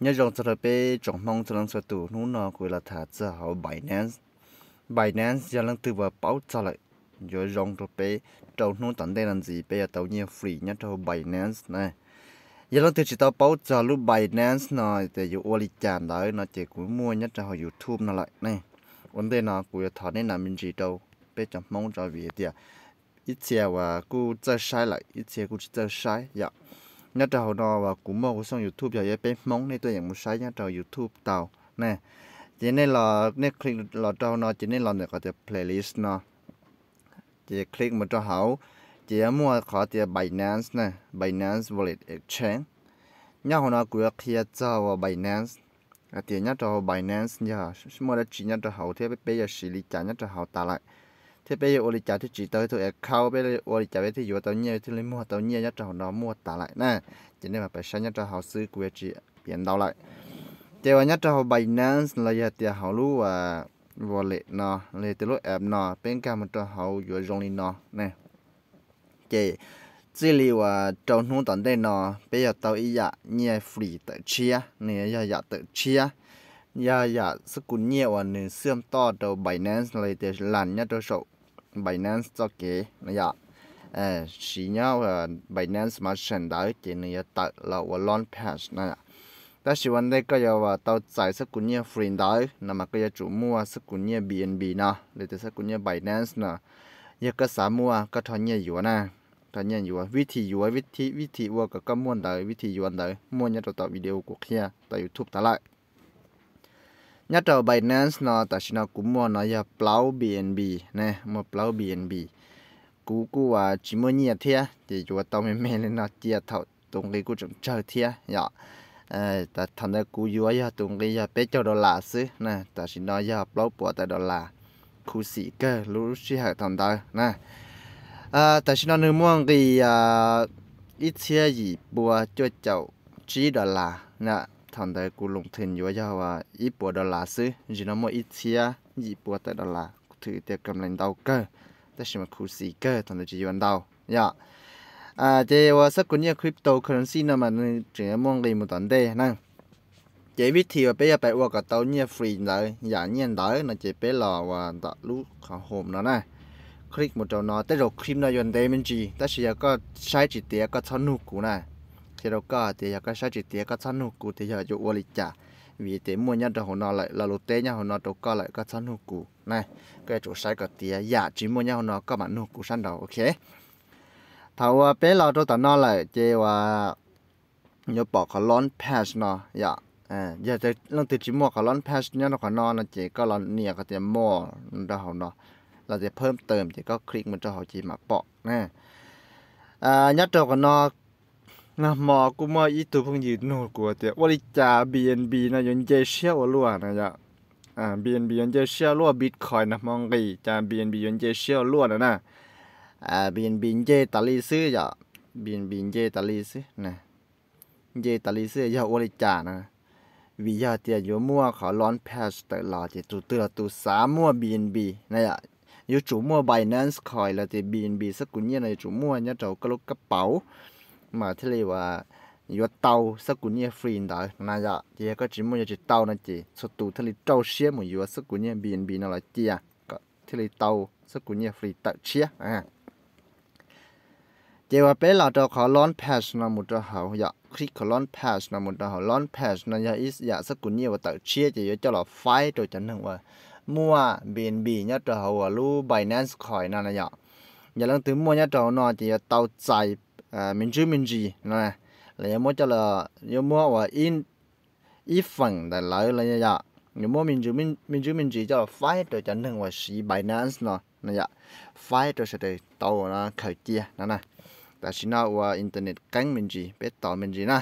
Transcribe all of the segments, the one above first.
nhớ rằng từ bé trong mong từ lần sau tụ nó nó gọi là thả ra họ Binance Binance giờ lần từ vào báo trả lại nhớ rằng từ bé trong nó tận đây làm gì bây giờ tàu nhiên free nhớ trong Binance này giờ lần từ chỉ tao báo trả lúc Binance này thì dù ô li chàn đấy nó chỉ cũng mua nhất trong họ YouTube nó lại này vấn đề nó cũng thả nên làm mình gì đâu bây giờ mong cho việc thì ít giờ và cứ chơi sai lại ít giờ cũng chơi sai dạ nhà trâu nó và cũng mong xong youtube giờ giờ bé mong này tôi nhận một sai nhà trâu youtube tàu nè chỉ nên là nên click là trâu nó chỉ nên là được có thể playlist nó chỉ click một trâu hậu chỉ mua khỏi thể binance nè binance wallet exchange nhớ hồi nó cũng kia cho và binance à tiền nhớ trâu binance nhớ mua đã chỉ nhà trâu hậu thì bây giờ xử lý trả nhớ trâu hậu ta lại thế bây giờ ôi chả thì chỉ tới thôi à, khâu bây giờ ôi chả bây thì vừa tao nhia thì lấy mua tao nhia nhất cho nó mua tả lại nè cho nên mà phải sáng nhất cho họ trò họ ซื้อ của chị biển đâu lại thế và nhất cho họ trò Binance là giờ thì họ lu và wallet nó lấy từ lúc app nó bên cạnh một trò họ vừa dùng nó nè chị chỉ lưu và trong hôm tuần đây nó bây giờ tao ý dạ nhia free tự chia nè giờ dạ tự chia giờ dạ sức cuốn nhiều và nửa to đầu Binance lấy từ lần nhất trò sổ Binance cho kế nó dạ chỉ nhau là Binance mà chuyển đáo chỉ nó tạo là và launch patch nó dạ ta chỉ vấn đề cái là tao giải sức của như free đáo nằm mà cái chủ mua sức của như BNB nè, để tới sức của như Binance nè. giờ cái sản mua cái thằng như vậy nè thằng như vậy vị trí vậy vị trí vị trí vậy cái cái mua đấy vị trí vậy đấy mua nhà tao tạo video của kia tại YouTube ta lại nhất là Binance nó ta chỉ nó cũng mua nó là plau BNB nè mua plau BNB cú cú à chỉ mua nhiều thế thì chúa tao mới mê lên nó chia thầu tung cái cú chúng chơi thế nhở dạ. ờ ta thằng đó cú vừa giờ tung cái giờ bé cho đô la xứ nè ta chỉ nó là plau bỏ tại đô la cú sĩ cơ lũ sĩ hệ thằng đó nè à, ta chỉ nó nửa mua cái à ít xe gì bùa cho cháu chỉ đô la nè thằng đấy cũng lùng thình vô cho và ít bữa đó là xứ chỉ nó mỗi ít chia ít bữa tới đó là thử tiệc cầm lên đầu cơ tất nhiên mà khu sĩ cơ thằng đấy chỉ vào đầu nhá à thế và sắc của nhà crypto currency nó mà chỉ mong gì một tuần đây nè Chế biết thì bây giờ bây giờ cả tàu như free rồi giả nhiên đấy nó chế bây lò và đặt lúc khảo hôm nó này click một chỗ nó tới rồi clip nó dần đây mình chỉ tới nhiên có sai chỉ tiếc có thằng nụ cũ này chế độ có thì có sao chỉ tiếc có sẵn hụt thì giờ dụ vô lịch trả vì thế mua nhau đó nó lại là lụt tế nhau nó đâu có lại có sẵn hụt này cái chỗ sai cái tiếc giả chỉ mua nhau nó có mà hụt cụ sẵn đầu ok thầu bé lo cho tao nó lại chế và nhớ bỏ cái lon pass nó dạ à giờ thì lần từ chỉ mua cái lon pass nhớ nó còn nó nó chỉ có lon nia cái tiền mua đó hậu nó là sẽ เพิ่มเติมจะก็คลิกมันจะหอจีมาปอกนะอ่ายัดตัวกันนอนะหมอ กูมาอีตัวพงยืนนูกูเตียวลิจาบีเอ็นบีนะยันเจเชียวล้วนะยะอ่าบีเอ็นบียันเจเชียวล้วบิตคอยนะมองกีจาบีเอ็นบียันเจเชียวล้วนะนะอ่าบีเอ็นบีเจตาลีซื้อยะบีเอ็นบีเจตาลีซื้อนะเจตาลีซื้อยาวลิจานะ วิยาเตียยัวมั่วขอร้อนแพสเตอร์ลาเจตุเตอตุสามั่วบีเอ็นบีนะยะยูจูมั่วไบแนนซ์คอยละเจบีเอ็นบีสกุลเนี่ยนะจูมั่วเนี่ยเจ้ากระลุกกระเป๋า mà thế này và yo tàu sắc cũng như free đó nãy giờ chỉ có chỉ muốn chỉ tàu nè chỉ số tù thế này tàu xe mà yo sắc cũng như biển biển nó là chi à thế này tàu sắc cũng như free tàu xe à chỉ là bé là cho khó lon pass nó một cho hậu giờ dạ, click khó lon pass nó một cho hậu lon pass nó giờ ít giờ dạ, sắc cũng như và tàu xe chỉ cho là phái rồi chẳng hạn và mua biển biển nhất cho hậu và lu binance khỏi nè là giờ giờ lần thứ mua nhất cho nó chỉ tàu chạy à mình chứ mình gì nè lấy mua cho là nếu mua và in in phần để lấy là như vậy nếu mua mình chứ mình mình chứ mình chỉ cho là phải rồi chẳng thằng và sĩ Binance nó nè vậy phải rồi sẽ để tàu nó khởi chia nè nè tại sao nó qua internet cánh mình gì biết tàu mình gì nè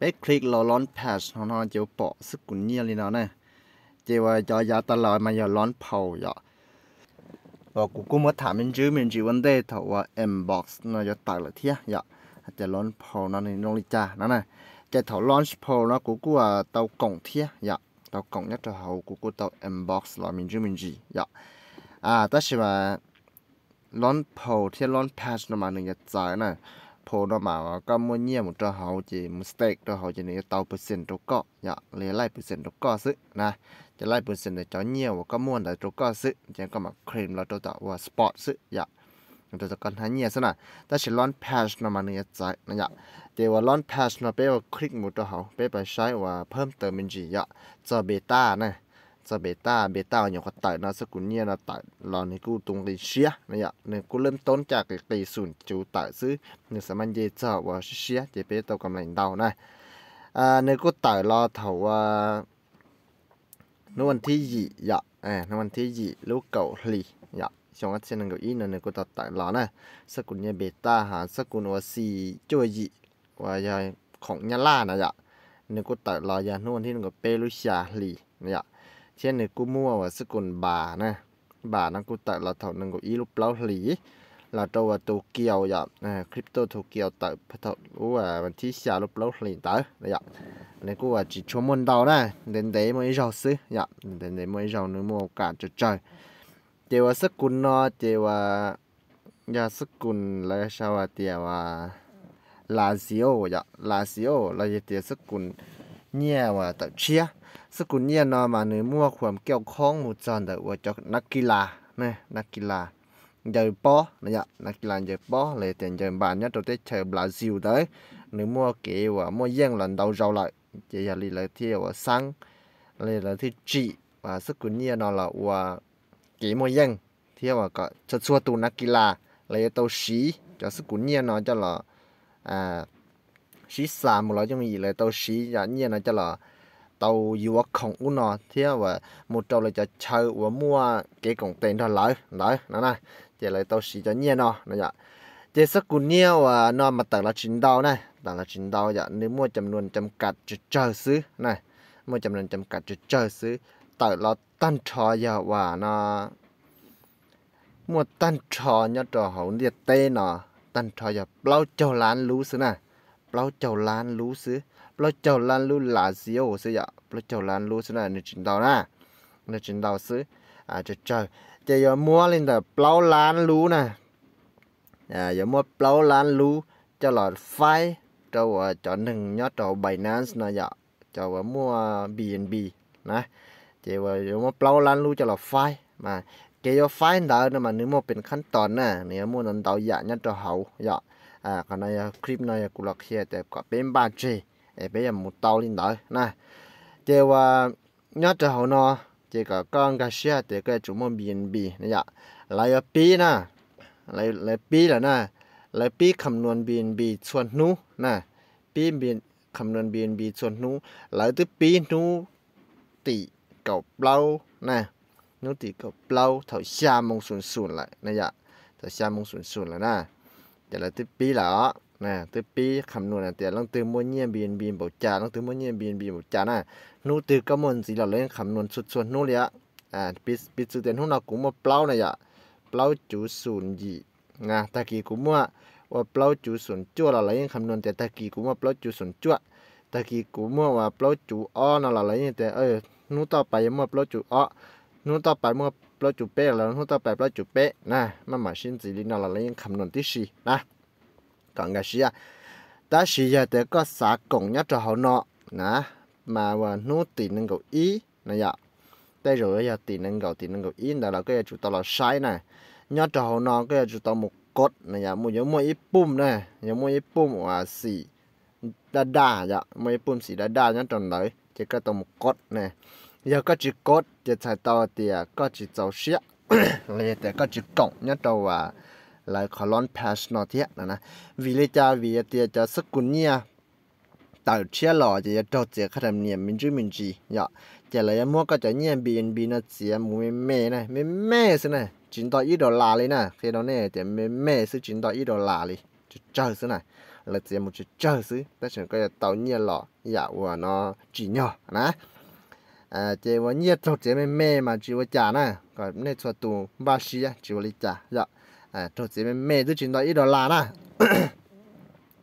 bé click lo lon pass nó nó chịu bỏ sức cũng nhiều lên nó nè chỉ là cho giá tao lời mà giờ lon phầu vậy và cũng có า ớ i thảm mình chứ mình chỉ v า n đề t h ็ u và inbox nó cho tải là thiết dạ จะล้นพอนั่นนี่งลิจ่านั่นน่ะจะถอลอนช์พอนะกูกูอ่าเตากล่องเทียอยากเตากล่องยัดจะเอากูกูเตาเอ็มบ็อกซ์ลอมินจูมินจีอยากอ่าแต่ใช่ว่าล้นพอเทียล้นแพชนั่นมาหนึ่งจะใจน่ะพอนั่นมาก็มั่วเงี่ยมุจะเอาจีมุสเต็กจะเอาจีนี้เตาเปอร์เซ็นต์ตัวก็อยากเลยไล่เปอร์เซ็นต์ตัวก็ซึนะจะไล่ปุ่นเส้นในจอเนี่ยว่าก็ม้วนแต่ตัวก็ซื้อจะก็มาครีมแล้วตัวต่อว่าสปอร์ตซื้ออย่าตัวต่อกันหันเนี่ยซะนะแต่ฉันร้อนแพชนมาเนี่ยใจนะอย่าแต่ว่าร้อนแพชนเป้ว่าคลิกหมดตัวเขาเป้ไปใช้ว่าเพิ่มเติมมันจีอย่าจะเบต้านะจะเบต้าเบต้าอย่างก็ต่อยนะสกุลเนี่ยนะต่อยรอในกูตรงเลยเชียนะอย่าเนี่ยกูเริ่มต้นจากตีศูนย์จูต่อยซื้อเนี่ยสมันเยจะว่าเชียเจเป้ตัวกำลังเดานะอ่าเนี่ยกูต่อยรอเถาว่านวันที่ยี่ยะอ่านวันที่ยี่ลูกเก่าหลียะสองอันเซนกับอีนั่นก็ตัดแต่ละนะสกุลเนี่ยเบต้าหาสกุลว่าสี่จวยยี่ว่ายายของยาล่านะยะนึกว่าตัดละยานวันที่นึกว่าเปรุชาหลีนะยะเช่นนึกกูมั่วว่าสกุลบานะบานั่นกูตัดละเท่านึงกับอีลูกเปล่าหลีเราตัวตัวเกี่ยวอย่าคริปโตตัวเกี่ยวแต่พัฒน์ว่ามันที่เสียลบลบหลีเต๋ออย่าในกูว่าจีชมมันเดานะเดินเดมันอีกซื้ออย่าเดินเดมันอีกนึกมัวโอกาสจะจ่อยเจว่าสกุลนอเจว่ายาสกุลแล้วชาวเตียว่าลาซิโออย่าลาซิโอเราจะเตียสกุลเนี่ยว่าตัดเชียสกุลเนี่ยนอมาเนื้อมัวความเกี่ยวข้องหมู่จอนแต่ว่าจะนักกีฬาเนี่ยนักกีฬา giờ po này ạ là giờ po lấy tiền giờ bạn nhất tôi tiên chờ là diều tới nếu mua kỹ và mua giang lần đầu rau lại chỉ là lì lại thiêu và sang lì lại thì chị và sức của nhiên nó là và kỹ mua giang thiêu và à, có cho xua tu nắc kỳ là lấy tàu xí cho sức của nhiên nó cho là à xí xà một loại trong gì lấy tàu xí và nhiên nó cho là tàu dù khổng u nó thiêu và một trâu là cho chờ và mua cái cổng tiền thôi lại lại nó này giờ lại tao xì cho nhẹ nọ, nè dạ giờ sắc cù nhiều và nó mà tặng là chín đau này tặng là chín đau dạ nếu mua chấm luôn chấm cắt cho chờ xứ này mua chấm luôn chấm cắt cho chờ xứ tặng là tan trò giờ và nó mua tan trò nhớ trò hậu liệt tê nọ, tan trò giờ bao châu lán lú xứ này bao châu lán lú xứ bao châu lán lú là gì ô xứ dạ bao châu lán lú xứ này nên chín đau nè nên chín đau xứ à chờ chờ chỉ giờ mua lên là plau lan lú nè à giờ mua plau lan lú cho là phai cho ờ, cho nâng nhớ cho binance nè giờ dạ. cho ờ, mua bnb nè chỉ giờ mua plau lan lú cho là phai mà cái giờ phai đó mà nếu mua เป็นขั้นตอนน่ะเนี่ย mua nên tạo dạng nhớ cho hậu giờ dạ. à còn này ờ, clip này cũng là kia để có bên ba g bây giờ một tàu lên đó nè chỉ giờ nhớ cho hậu nó chỉ có con cá xe thì cái chúng mua biển bì này ạ lấy ở bì na, lấy lấy bì là na, lấy bì cẩm nôn biển bì chuẩn nú nè bì biển cẩm nôn biển bì chuẩn nú lấy từ bì nu, tỷ cầu lâu na, nu tỷ cầu lâu thầu xa mông sùn sùn lại này ạ thầu xa mông sùn sùn là na, giờ lấy từ bì là nè từ pi khẩm nụ là tiền lăng từ mua nhiên biển biển bảo trà lăng từ mua nhiên biển biển bảo trà nè nụ từ các môn gì là lên khẩm nụ xuất xuất nụ liền à pi pi từ tiền hôm nào cũng mua plau này ạ plau chú gì nè ta kỳ mua và plau chú sùn là lấy khẩm nụ tiền ta kỳ cũng mua plau chú sùn chua ta kỳ mua và plau o nó là lấy tiền ơi nụ tao mua plau chú o nụ tao phải mua plau chú p là nụ tao phải plau chú p nè mà mà xin gì đi nào là lấy khẩm nụ tí gì nè còn cái gì à ta chỉ giờ để có xã cổng nhất cho họ nọ nè mà và nô tiền năng cầu ý này ạ đây rồi giờ tiền năng cầu tiền năng cầu ý đó là cái chủ tao là sai này nhất cho họ nọ cái chủ tao một cốt này ạ một giống một ít bùm này giống một ít bùm à xì đa đa dạ một ít bùm xì đa đa nhất tròn đấy chỉ có tao một cốt này giờ có chỉ cốt chỉ xài tao thì có chỉ tàu xe là để có chỉ cổng nhất đâu à ลายคอลอนแพชนอเทียนะนะวิเลจาวิเตียจะสกุลเนี่ยต่อเชียหล่อจะจะโดดเจียขนาดเนี่ยมินจูมินจีเนาะจะเลยมั่วก็จะเนี่ยบีเอ็นบีนะเสียมูเม่นะไม่เม่สินะจินต่ออีดอลลาร์เลยนะเคยตอนนี้แต่ไม่เม่ซื้อจินต่ออีดอลลาร์เลยจะเจอสินะเราเจียมูจะเจอซื้อแต่ฉันก็จะต่อเนี่ยหล่ออยากว่าเนาะจีเนาะนะอ่าเจ้าเนี่ยโดดเจียไม่เม่มาจีว่าจ่านะก็ในส่วนตัวบาชีอ่ะจีว่าลิจ่าเนาะ à cho chị mẹ tôi chuyện đó ít đó là na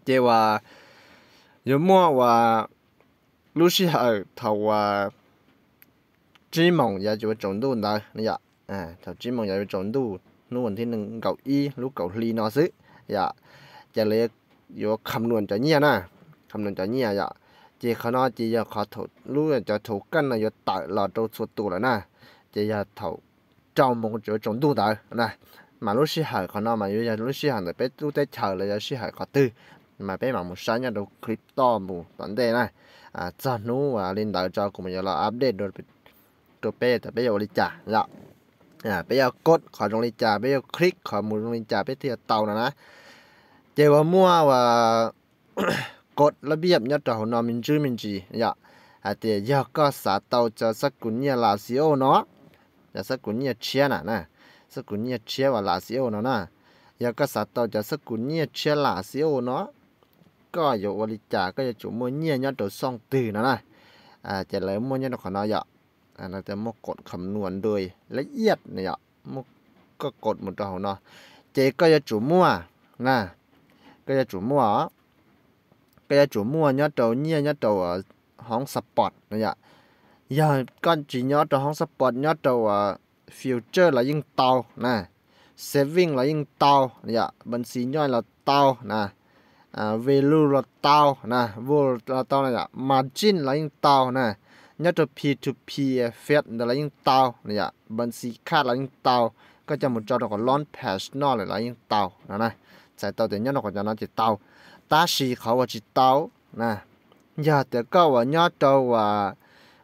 chị và giờ mua và lúc xí hậu thầu và chỉ mong giờ chịu trộn đồ đó nè dạ. à thầu chỉ mong giờ trộn đồ lúc mình thì nâng cậu y lúc cậu ly nó xứ dạ giờ lấy giờ cầm luôn cho nhia na cầm luôn cho nhia dạ chị khó chị giờ khó thủ cho thủ cân là giờ tạo lò trâu suốt tù rồi na chị giờ thầu trong một chỗ trộn đồ đó mà lúc xí hở còn nó mà như giờ lúc xí hở là bé lúc tết chờ là giờ xí hở có tư mà bé mà một sáng nhà đồ crypto mù vấn đề này à cho nú và lên đầu cho cùng giờ là update đồ đồ bé tại bây giờ đi trả dạ à bây giờ cốt khỏi trong đi trả bây giờ click khỏi mù trong đi trả bé thì tàu nữa nè chơi vào mua và cốt là bây giờ nhất trò nó mình chứ mình gì dạ à thì giờ có xả tàu cho sắc cũng như là xíu nó là sắc cũng như chia nè nè สกุลเนี่ยเชี่ยวหลาเสียวเนาะนะยาก็สัตว์ต่อจากสกุลเนี่ยเชี่ยวหลาเสียวเนาะก็อยู่วริจาก็จะจุมือเนี่ยยอดตัวซ่องตื่นนะนะอ่า จะเลยมือเนี่ยดอกขนอยะอ่าเราจะมกดคำนวณโดยละเอียดเนี่ยมกก็กดหมดตัวเนาะ เจก็จะจุมัวนะ ก็จะจุมัวก็จะจุมัวยอดตัวเนี่ยยอดตัวห้องสปอร์ตเนี่ยยาก้อนจียอดตัวห้องสปอร์ตยอดตัว future là yên tàu nè saving là yên tàu dạ bên xí nhoi là tàu nè à, value là tàu nè vô là tàu này dạ margin là yên tàu nè nhớ cho P2P effect là yên tàu này dạ bên xí khác là yên tàu có cho một trò đó có launch page nó là yên tàu nè nè chạy tàu thì nhớ nó có cho nó chỉ tàu ta xì khẩu là chỉ tàu nè giờ thì có và nhớ cho và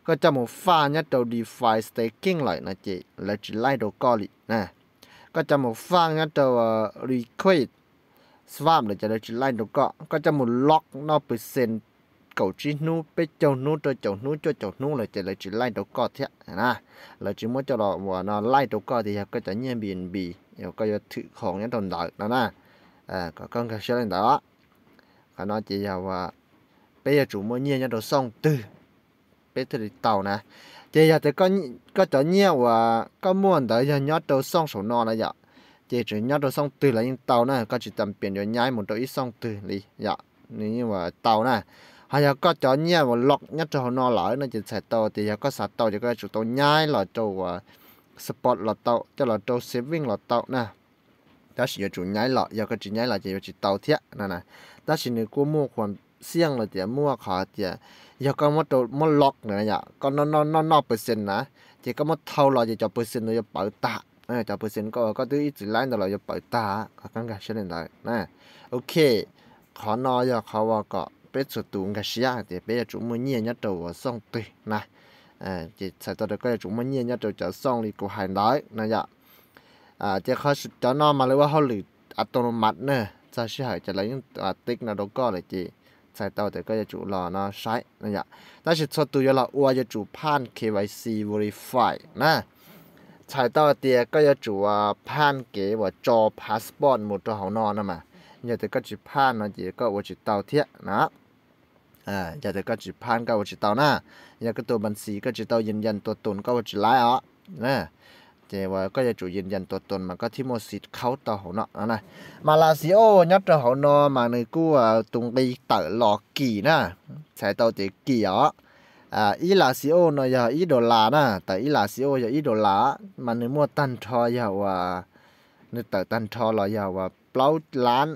ก็จะมูฟ้าเนี่ยตัว defi staking เลยนะจีแล้วจีไล่ตัวก่อนเลยนะก็จะมูฟ้าเนี่ยตัว request swap เลยจะแล้วจีไล่ตัวก่อนก็จะมู lock นอเปอร์เซ็นต์เก่าจีนู้ไปเจ้านู้ตัวเจ้านู้ตัวเจ้านู้เลยจะแล้วจีไล่ตัวก่อนเถอะนะแล้วจีมั่วจะรอว่าเนาะไล่ตัวก่อนที่ก็จะเนี่ยบีนบีเดี๋ยวก็จะถือของเนี่ยตอนดักนะนะอ่าก็ก็เชื่อเลยนะก็นอจีว่าไปจะจู่มั่วเนี่ยเนี่ยตัวส่งตื้อ bé thì tàu nè chị giờ thì có có chỗ nhiều và có muôn tới giờ nhớ đồ xong số nọ là dạ chị chỉ nhớ đồ xong từ là những tàu nè, có chỉ tầm biển rồi nhái một đồ ít xong từ đi dạ nếu như mà tàu nè, hay là có chỗ nhiều và lọc nhất cho nó lại nó chỉ sẽ tàu thì giờ có sạt tàu thì có chủ tàu nhái là tàu sport là tàu cho là tàu saving là tàu nè đó chỉ chủ nhái lọ giờ có chỉ nhái là chỉ chỉ tàu thiệt nè nè đó chỉ người mua khoản xiang là chỉ mua khó chỉ giờ con mất đồ mất lọc nữa nhở con nó nó nó nó percent nè chỉ có mất thâu là chỉ cho percent nó bảo ta, nè cho percent có có thứ ít lại đó là cho bảo ta, có căn cả số điện nè ok khó nói giờ khó vào có biết số tụ cái gì à thì bây giờ chúng mình nhìn nhất đầu xong tùy nè à chỉ sai tôi cái chúng mình nhìn nhất đầu cho xong thì cũng hay nói nè nhở à chỉ khó cho nó mà lấy qua họ lử autonomous nè sao sẽ hỏi cho lấy những tích nào đâu có là gì sai tàu thì cái chủ lò nó sai nè nhở chỉ cho tụi lò ua cho chủ pan KYC verify nè sai tàu thì cái chủ pan kế và cho passport một cho hậu non mà giờ thì cái chỉ pan nó chỉ có ua tàu thiệt nè à thì cái chỉ pan cái ua tàu nè giờ cái tụi mình xí cái tàu dần dần tụi tụi cái ua lái ó nè เจว่าก็จะจุยืนยันตัวตนมันก็ที่โมสิตเขาต่อเขาเนาะนะ มาลาซิโอยัดต่เขาเนาะมาในกู้ตุงไปเต๋อหลอกกี่นะใช้ตัวจีกี่อ่ะ อ่าอีลาซิโอเนาะอย่าอีดอลลานะแต่อีลาซิโออย่าอีดอลลา มันในมั่วตันทออย่าว่าในแต่ตันทอเราอย่าว่าเปล่าล้าน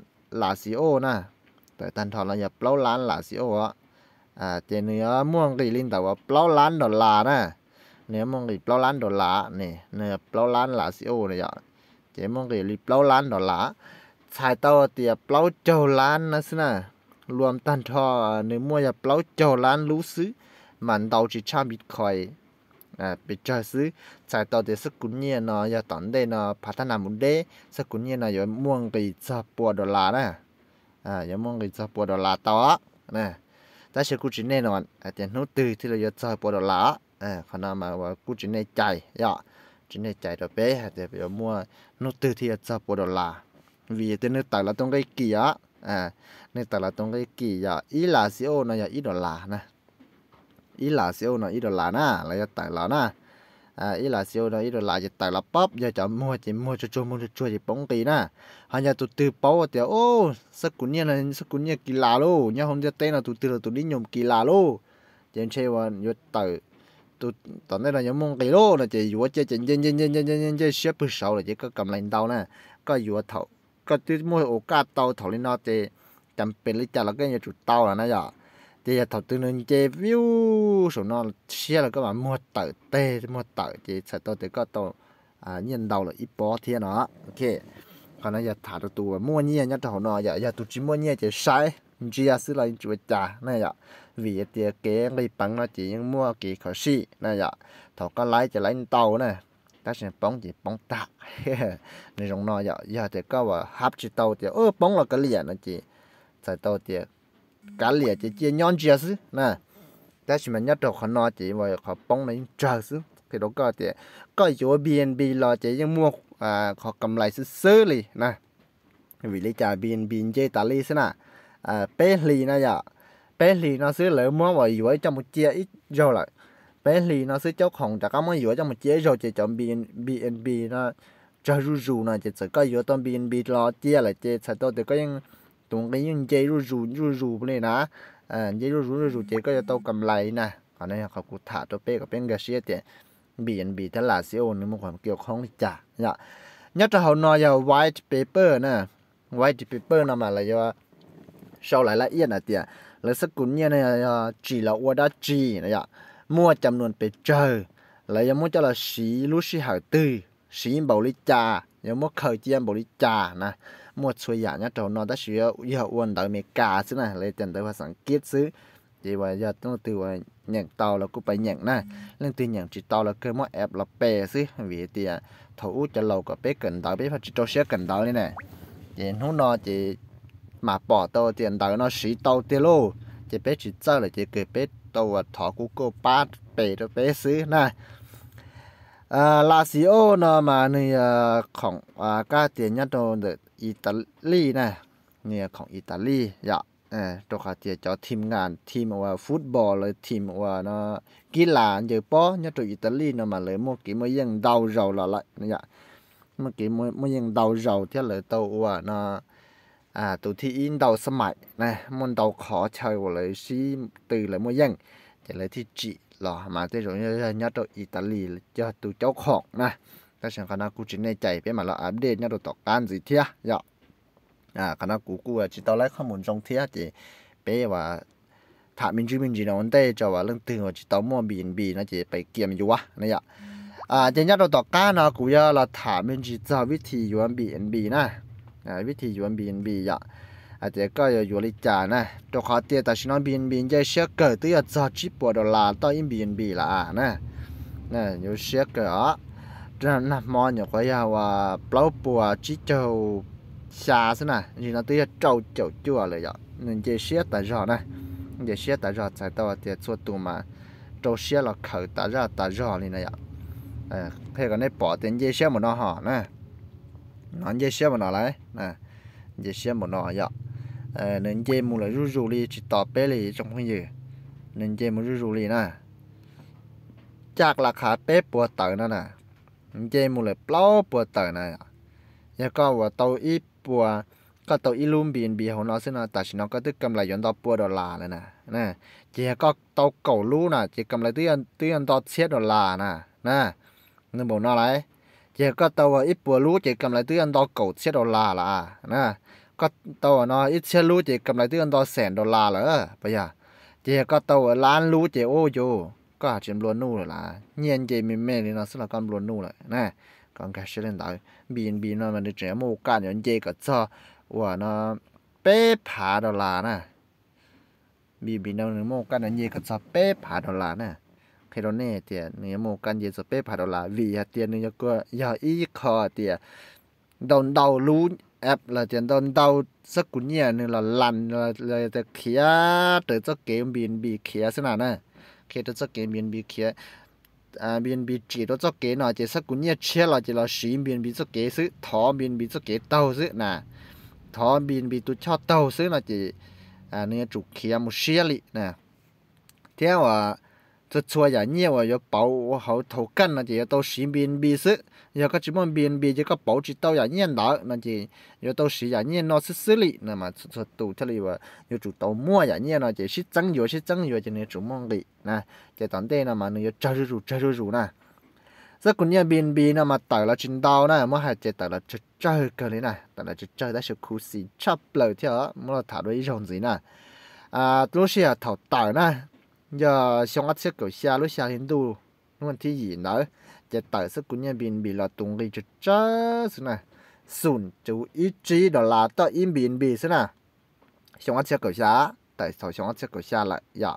ลาซิโอนะแต่ตันทอเราอย่าเปล่าล้านลาซิโออ่ะ อ่าเจเนียม่วงกีลินแต่ว่าเปล่าล้านดอลลาร์นะ nếu mong gì plau lan đồ lá nè nè plau lan lá xí ô này ạ chế mong gì lì bao lan đó lá xài tàu thì plau à, châu lan nó xin à luôn tan thọ nếu mua là plau châu lan lú xứ mặn đầu chỉ chạm bitcoin à bị cho xứ xài tàu thì sức cún nhiên nó giờ tận đây nó phát thanh làm một đế sức cún nhiên là giờ mong gì cho bùa đồ lá nè à giờ mong gì cho bùa đồ lá tàu, nè ta sẽ cũng chỉ nên à, tiền nốt từ thì là giờ cho bùa đồ lá à còn nào mà ờ, cũng chỉ nên chạy dạ chỉ nên chạy rồi bé hay thì bây mua nó từ thì cho bộ đồ là vì thế nên tại là trong cái kỳ á à nên tại là trong cái kỳ dạ ý là xe nó dạ ít đồ là nè ý là xe nó ít đồ là nè là tại là nè à ý là siêu đó ý đồ là chỉ dạ, tại là bắp giờ dạ, chọn mua chỉ mua cho chua mua cho chua chỉ bóng kỳ na hay nhà tụt từ bao thì ô sắc cún nhiên là sắc cún nhiên kỳ lạ luôn nhà hôm giờ tên là tụt từ là tụt đi nhổm kỳ lạ luôn trên xe và nhớ tới tôi tận đây là những mong cái lô là chỉ vừa chơi chơi chơi chơi chơi chơi chơi chơi xếp bự sầu là chỉ có cầm lên đầu nè có vừa thầu có tôi mua ô cá tàu thầu lên nó chơi chấm bên lấy chả là cái nhà chủ tàu là nó giờ thì thầu tư nên chơi view số nó xe là các bạn mua tờ tê mua tờ thì sẽ tôi thì có tàu à nhân đầu là ít bó thiên nó ok còn nó giờ thả được tù mua nhia nhất thầu nó giờ giờ tụ chỉ mua nhia chỉ sai chỉ là sự là chú trả này ạ vì tiệc kế người bằng nó chỉ những mua kỳ khó sĩ này ạ thọ có lái chỉ lái tàu này ta sẽ bóng chỉ bóng ta, nên rong nó ạ giờ thì có và hấp chỉ tàu thì ơ bóng là cái liền nó chỉ tại tàu thì cá liền chỉ chỉ nhon chỉ chứ nè ta chỉ mình nhất được khó nó chỉ và khó bóng này chờ chứ thì đó có thì có chỗ BNB là chỉ những mua à khó cầm lại xứ xứ liền nè vì lý trả BNB chơi ta lý thế nào à bé lì nó giờ dạ. bé lì nó xứ lỡ mua vào dưới trong một chia ít rồi lại bé lì nó xứ cho không chả có mua dưới trong một chia rồi chỉ chọn bnb nó cho rú rú nó chỉ sợ có dưới trong bnb lo chia lại chia sợ tôi thì có những tụng cái những dây rú rú rú rú này nè à dây rú rú rú rú chỉ có tao cầm lại nè còn đây họ cụ thả cho bé của bé gà xía tiền bnb thế là sẽ ổn nếu mà còn kiểu không chả nhá nhất là họ nói là white paper nè white paper nó mà là do sau lại là yên là tiệt, là sức cũng như này chỉ là qua đã chỉ này ạ mua chậm luôn bị chờ lại mua cho là xí lú xí hậu tư xí bảo lý trà giờ mua khởi chiên bảo lý trà nè mua xuôi giả nhá trâu nó đã xí giờ uốn đợi mẹ cả xứ này lấy tiền tới hoa sản kiết xứ chỉ vậy giờ tôi từ nhận tàu là cũng phải nhận nè nên từ nhận chỉ tàu là cơ mua ép là bè xứ vì tiền thầu cho lâu có bé cần tàu, bé phải chỉ cho xe cần tàu này nè vậy nó nó chỉ mà bỏ tàu tiền đó nó xí tàu tiền lô chỉ biết chỉ chơi là chỉ cứ biết tàu thọ của cô ba bể cho bé xứ này à là xí ô nó mà này ของ à cá tiền nhất đồ được Italy này nè ของ Italy dạ เออตัวขาเจียจอทีมงานทีมว่าฟุตบอลเลยทีมว่าเนาะกีฬาเยอะป้อเนี่ยตัวอิตาลีเนาะมาเลยเมื่อกี้มันยังเดาเราละละเนี่ยเมื่อกี้มันมันยังเดาเราเท่าเลยตัวว่าเนาะ à, อ่าตัวที่อินดายสมัยนะมันดาขอเช้วเลยซิตือเลยมั่ยังจะเลยที่จีหรอมาที่ตรงนี้ยัดตัวอิตาลีจะตัวเจ้าของนะถ้าฉันคณะกูจินในใจเป็นมาเราอัปเดตยัดตัวต่อการสิเทียยออ่าคณะกูกูจิตอนแรกข้อมูลรงเทียจีเปะว่าถ้ามินจีมินจีนอนเต้จะว่าเรื่องตื่นว่าจิตอมั่วบีนบีนะจีไปเกี่ยมอยู่วะนะยะอ่าเจะยัดตัวต่อการนะกูยาเราถามมินจีจะวิธีอยู่บีนบีนะ à ờ, biết thì chuẩn dạ. à thế có giờ chuẩn bị trả nè cho khó tiền ta xin nó bị bị xe cờ tới giờ giờ chỉ bỏ đồ là tao im bị là à, nè nè nhiều xe cờ cho nên là mò nhiều cái bao bùa chỉ trâu xa nè thì nó tới giờ trâu trâu chua vậy nên dây xe tại giờ nè dây xe tại giờ tại tao thì số tụ mà trâu xe là khởi này nè à thế này bỏ tiền dây xe mà nó hỏng nè nó dễ xe mà nó lại nè dễ xe mà nó vậy ờ, nên chơi mua lại rú rú đi chỉ tỏ bé đi trong không gì nên chơi mua rú rú đi nè chắc là khá bé bùa tờ nữa nè nên chơi mua lại bao bùa tờ này, giờ có vừa tàu ít bùa có tàu ít luôn biển biển hồ nó xin nó tại nó có tức cầm lại dọn tàu bùa đồ là này nè nè chỉ có tàu cầu lú nè chỉ cầm lại tứ ăn ăn tàu chết đồ là nè nè nên bộ nó lại giờ có tàu ít bùa lú chỉ cầm lại tư ăn đo cầu xe đô la là à nè có tàu nó ít xe lú chỉ cầm lại tư ăn đo sẹn đô la là ờ, bây giờ giờ có tàu lán lú chỉ ô dù có hạt chuyện luôn nu rồi là nhiên chỉ mình mê thì nó sẽ là con luôn nu rồi nè còn cái xe lên tàu biển biển nó mà được trẻ mua cả những gì có cho của nó bé phá đô la nè biển biển nó mua cả những gì có cho bé phá đô la nè เฮโรเน่เตียเนี่ยโมกันเยสเป้พาดอลาวีเตียนึงยก็ยาอีคอเตียดอนดาวรู้แอปละเตียดอนดาวสักกุญเนี่ยนึงละลันละเลยจะเขียเตอจะเกมบีนบีเขียสนานะเขียเตอจะเกมบีนบีเขียอ่าบีนบีจีตัวจะเกหน่อยจะสักกุญเนี่ยเชียละจะละสีบีนบีจะเกซื้อทอบีนบีจะเกเต้าซื้อน่ะทอบีนบีตัวชอบเต้าซื้อน่ะจีอ่าเนี่ยจุกเขียมุเชียลินะเที่ยวอ่ะ这错呀，你我要包我好头干那些到身边边是，要个什么边边这个包知道呀，你拿那些要到时呀，你拿是死哩，那么出出到这里哇，要做到么呀，你那些是正月是正月就能做梦的，那这当地那么你要扎住住扎住住呢。rất cũng như bên bên nào mà tại là trên đào này mà hạt chết tại là chết chơi cái này này là chết chơi đã sẽ khu xì chắp lời theo mà là thả đuôi rồng gì nè à lúc xưa thảo tại nè giờ xong ngắt sẽ kiểu xa lúc xa hiện tu luôn thì gì nữa giờ tại sức của nhân bình bị là tung đi cho chớ xí nè sùn chú ý chí đó là tao im bình bị xí nè xong ngắt xếp kiểu xa tại sao xong ngắt sẽ kiểu xa lại giờ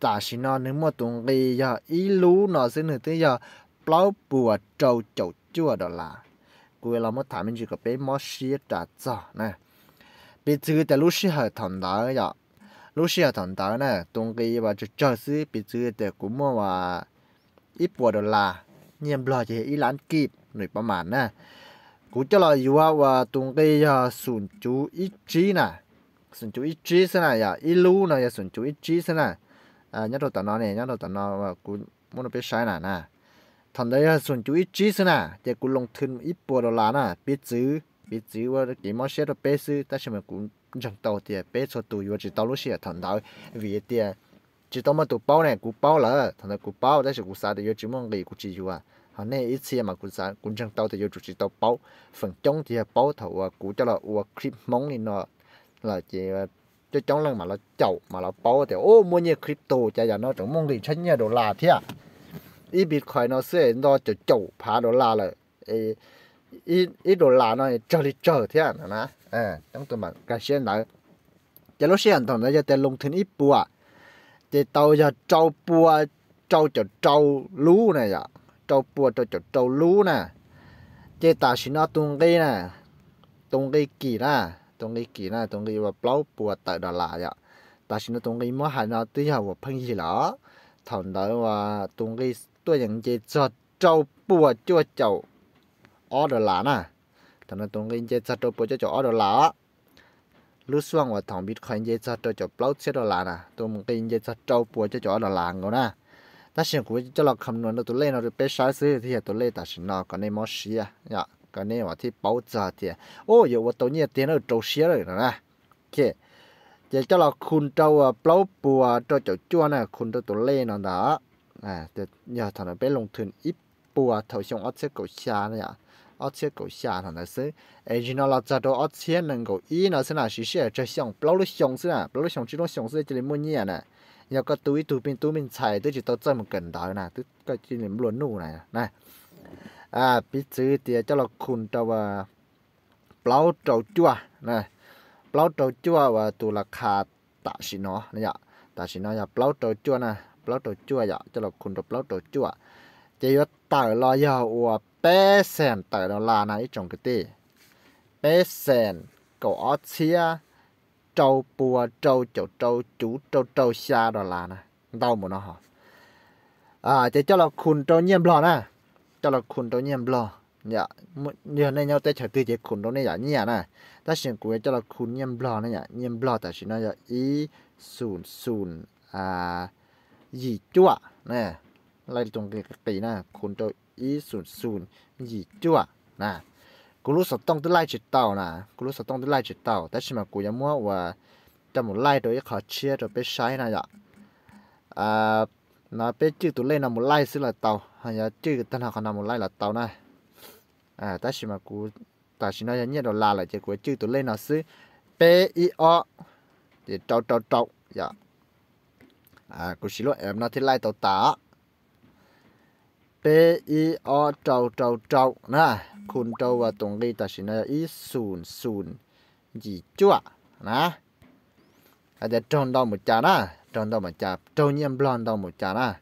ta xin nó nếu mà tung đi giờ ý lú nó xí nữa tới giờ bao bùa trâu chậu chua đó là cuối là mất thả mình chỉ có bé mất xí trả cho nè bị chữ tại lúc xí hơi thầm đó giờ dạ, lúc xưa thằng ta nè tung cái và cho cho sư bị sư để cũng mua và ít bùa đồ là nhiệm lo chỉ ít lán kịp người bà mạn nè cũng cho là yêu và tung cái sùn chu ít trí na, sùn chu ít trí thế na, à ít lu này à chu chú ít trí thế này à nhớ đồ tao nó này nhớ đồ tao nó và cũng muốn nó biết sai na nè thằng đấy sùn chu ít trí thế na, để cũng long thêm ít bùa đồ la na, biết chứ bị chữ qua chỉ mất xe đó bé sư ta xem mà cũng chẳng tàu thì bé cho tụi vừa chỉ tàu lúc xe thằng đó vì thì chỉ tao mà tụi bao này cũng bao lỡ thằng đó cũng bao đấy chỉ cũng sao thì chỉ mong gì cũng chỉ vừa hôm nay ít xe mà cũng sao cũng chẳng tàu thì chỉ tàu bao phần trong thì bao thầu à cũng cho là ua clip mong này nọ là chỉ cho trong lần mà nó chậu mà nó bao thì ô mua nhiều crypto chả giờ nó chẳng mong gì chân nhiều đồ là thế à ít bitcoin nó sẽ nó cho chậu phá đồ là rồi ít ít đồ lạ này chờ đi chờ thế nè à trong tụi mình cái xe này giờ lúc xe anh này giờ tiền lùng ít bùa thì tàu giờ trâu bùa trâu cho trâu lú này giờ trâu bùa trâu cho trâu lú ta xin nó tung cái nè tung cái kỳ nè tung cái kỳ nè tung cái và bao bùa tại đó là ta xin nó tung cái mua hàng nó tí hậu và phân gì đó thằng đó và tung cái tôi nhận chế cho trâu bùa cho order lá nè thằng nó tung cái chế chặt đồ bố cho cho order lá lúc xuống và thằng bitcoin chế chặt đồ cho block chế đồ lá nè tung cái chế chặt đồ bố cho cho order lá ngô na, ta xin của cho là không nói tụi lên nó được bé sáu xứ thì tụi lên ta xin nó cái này mất xí à nhá còn nên mà thì bảo trợ thì à. ô giờ tôi nhớ tiền nó trâu xí rồi nè kia giờ à, à, cho là khun trâu block bùa cho cho chua na, khun trâu tụi lên nó đó à giờ thằng nó bé lồng thuyền ít bùa thầu xong ớt sẽ cầu xa này ở chế cổ xa thằng này sẽ ai chỉ nó là cho đồ ở chế năng cổ ý nó sẽ là sự xí, cho xong bao lúc xong sẽ là bao lúc xong chỉ nó xong sẽ chỉ là mua nhẹ nè nhiều cái túi túi bên túi bên xài tới chỉ tao chơi một cần đó nè tức cái chỉ là luôn nụ này nè à biết chữ thì cho là khun cho và bao trầu chua nè bao trầu chua và tụ là khá tạ xí nó nè dạ tạ xí nó dạ bao trầu chua nè bao trầu chua dạ cho là khun cho bao trầu chua chỉ có tờ lo dầu bé sen đó là này trong cái tê bé sen cổ xia trâu bùa trâu chỗ trâu chú trâu trâu xa đó là nè đau một nó hả à chỉ cho là khun trâu nhiễm lò nè cho là khun trâu nhiễm lò dạ nhiều này nhau tới chờ tư chế khun trâu này dạ như vậy nè ta xin của cho là khun nhiễm lò này dạ nhiễm lò ta xin nó là ý sùn sùn à gì chúa nè lại trong cái tỷ nè khun trâu 一ศูนย์ศูนย์ยี่จ้วนะกูรู้สึกต้องได้ไล่จิตเต่านะกูรู้สึกต้องได้ไล่จิตเต่าแต่ชิมากูยังมั่วว่าจะหมดไล่โดยขอเชียร์โดยไปใช้นะอย่าอ่านาเป็นจื้อตัวเล่นนะหมดไล่ซื้อละเต่าหายจื้อตั้งหากนาหมดไล่ละเต่านะอ่าแต่ชิมากูแต่ชิมายังเนี่ยเราลาเลยจะกูจื้อตัวเล่นนะซื้อเปอีออเดี๋ยวเจ้าเจ้าเจ้าอย่าอ่ากูชิลล์เอ็มนาที่ไล่เต่าตา bé y o trâu trâu trâu nè khun trâu và tùng đi ta xin là y sùn sùn gì chua nè à để trôn đâu một chả nè trôn đâu một chả trôn nhiễm blon đâu một chả nè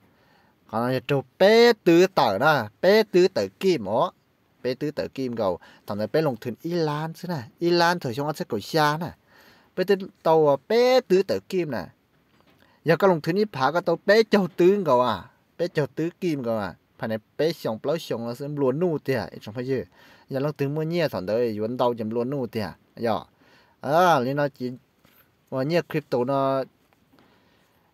còn là trâu bé tứ tờ nè bé tứ tờ kim ó bé tứ tờ kim gầu thằng này bé lồng thuyền y lan chứ nè y lan thời trong ăn sẽ cầu xa nè bé tứ tàu bé tứ tờ kim nè giờ có lồng thuyền y phá có tàu bé châu tứ gầu à bé châu tứ kim gầu à phải này bé xong bao xong là xem luôn nu tiệt trong phải chứ giờ nó từ mua nhẹ thằng đấy vẫn đầu chấm luôn nu tiệt giờ à nên nó chỉ và nhẹ crypto nó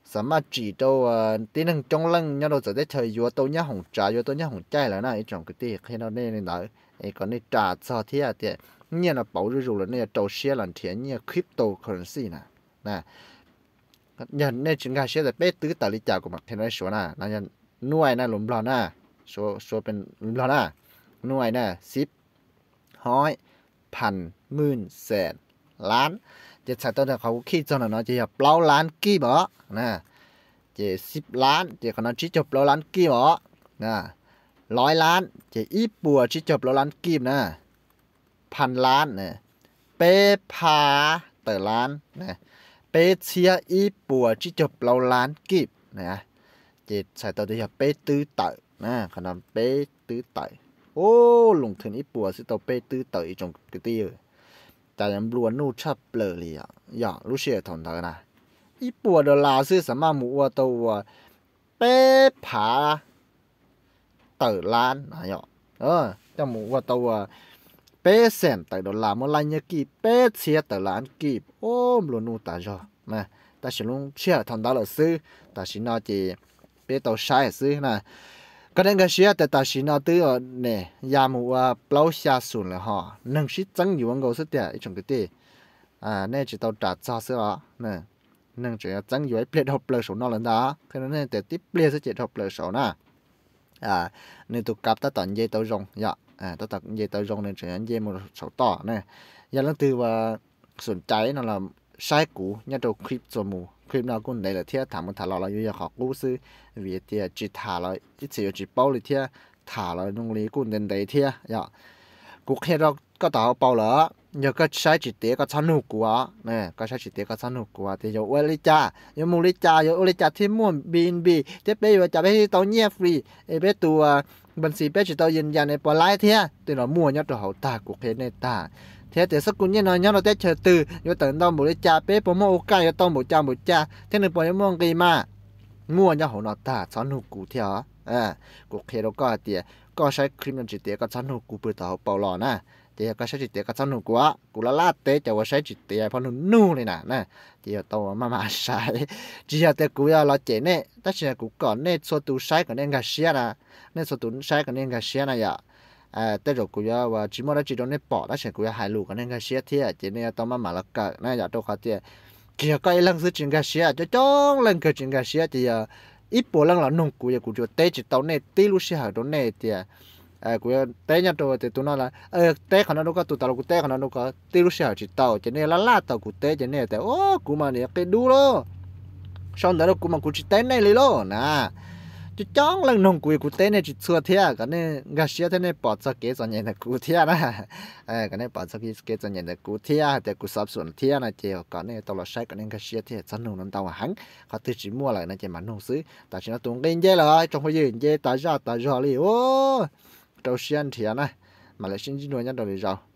sớm mà chỉ đâu tí năng trong lăng nhau đâu giờ để chơi vừa tôi nhá hồng trà vừa tôi nhá hồng chai là này trong cái tiệt khi nó nên nên đó ấy còn nên trả cho thế à tiệt nhẹ là bảo rồi rồi này đầu xe là thiện nhẹ crypto currency nè nè nhận nên chúng ta sẽ là bé tứ tài liệu trả của mặt thế nói số nè nãy น่วยนะหลุมเลานาโซโซเป็นหลุมเลานาหน่วยนะสิบห้อยพันหมื่นแสนล้านจะใส่ตัวเขาขี้จนเนาะจะเปล่าล้านกี่บ่นะจะสิบล้านจะดขนาดชิจบเปล่าล้านกี่บ่นะร้อยล้านจะอีปัวชิจบเปล่าล้านกี่นะ พันล้านเนี่ยเปพาเตอร์ล้านนะเปเชียอีปัวชิจบเปล่าล้านกี่นะ chế sai tàu thì bé tư tàu nè khả năng bé tư tàu ô lùng thường ít bùa sẽ tàu bé tư tàu trong cái tiêu tại em luôn nu chấp lờ lì à dạ lúc xưa thằng thằng này ít bùa đó là sự sao mà mua tàu bé à, phá tờ lan ờ, à ờ trong mua tàu bé sen tại đó là một lai nhớ kỹ bé chia tờ lan kỹ ôm luôn nu tại rồi mà ta sẽ luôn chia thằng đó là sư ta sẽ nói gì bé tàu sai xứ này cái đến cái xe tại ta xin nó tới ở ờ, nè nhà mù à plau xa xuống là họ nâng sĩ tăng nhiều anh gọi sức địa trong cái tê à nên chỉ tàu trả cho xứ đó nè nâng chỉ tăng nhiều ấy ple học ple số nó lần đó thế nên để tiếp ple sẽ chỉ học ple số nè à nên tụ cặp ta tận dây tàu rong dạ à ta tận dây tàu rong nên chỉ anh dây một số to nè giờ lần từ và sườn trái nó là sai cũ nhà đầu clip cho mù คลิปเราก็ในละเทียถามมันถาเราเราอยู่อยากขอกู้ซื้อวีเทียจีถาเราจีเสียจีเป้าเลยเทียถาเราตรงนี้กูเดินได้เทียอยากกูแค่เราก็ต่อเป้าเหรออยากก็ใช้จีเตก็สนุกกว่าเนี่ยก็ใช้จีเตก็สนุกกว่าแต่อยากเวลิจ้าอยากมูลิจ้าอยากเวลิจ้าที่ม่วนบีนบีเจ๊เป้อยากจะไปที่ตัวเงียฟรีไอ้เป้ตัวบัญชีเป้จีตัวยืนยันในปลายเทียแต่เราม่วนยัดตัวเขาตากูแค่ในตา thế thì sắc cũng như nó nhau nó tết chờ từ yo tận đâu một cái cha bé bố mô ca yo tông một cha một cha thế nên bố mô gì mà mua nhau hồ nó ta cho nó cụ theo à cụ khi đó có tiền có sai cream nó chỉ tiền có cho nó cụ bự tao bảo lò nè thì có sai chỉ tiền có cho nó cụ á cụ là lát tế cho có sai chỉ tiền phong nó nu này nè nè chỉ là tao mà mà sai chỉ là tiền cụ là lo chế nè tất nhiên cụ còn nè số tu sai còn nên gà xia nè nên số tu sai còn nên gà xia nè vậy dạ à tới rồi cũng và chỉ muốn chỉ đó nên bỏ đã sẽ cũng hai lũ còn nên cái xe thế chỉ nên tao mà mà là cả nên giờ tôi khó chứ à, chỉ có cái lần sự chuyện cái xe à, cho chong lần cái chuyện cái xe thì à, ít bộ lần là nông cũng cũng cho tết chỉ tao này tết lúc xe hàng đó này thì à cũng tết nhà tôi thì tôi nói là ờ tết khả năng nó có tụi tao cũng tết khả năng nó có tết lúc xe hàng chỉ tao chỉ nên là lá tao cũng tết chỉ nên là ô cũng mà này cái đu lo xong đó cũng mà cũng chỉ tết này lấy lo nè chỉ chọn lần nông quỳ của tên này chỉ xua thế à cái này ngã xia thế này bỏ cho kế cho nhận là cụ thế à à cái này bỏ cho kế kế cho nhận là cụ thế à thì cụ sắp xuống thế à? này thì cái này tao lo sai cái này ngã xia thế à? chân nông nông tao à hắn họ tự chỉ mua lại này chỉ mà nông xứ ta chỉ nó tung lên dây là trong cái gì dây ta ra ta ra đi ô trâu xiên thế này mà lại xin chỉ nuôi nhân đầu đi rồi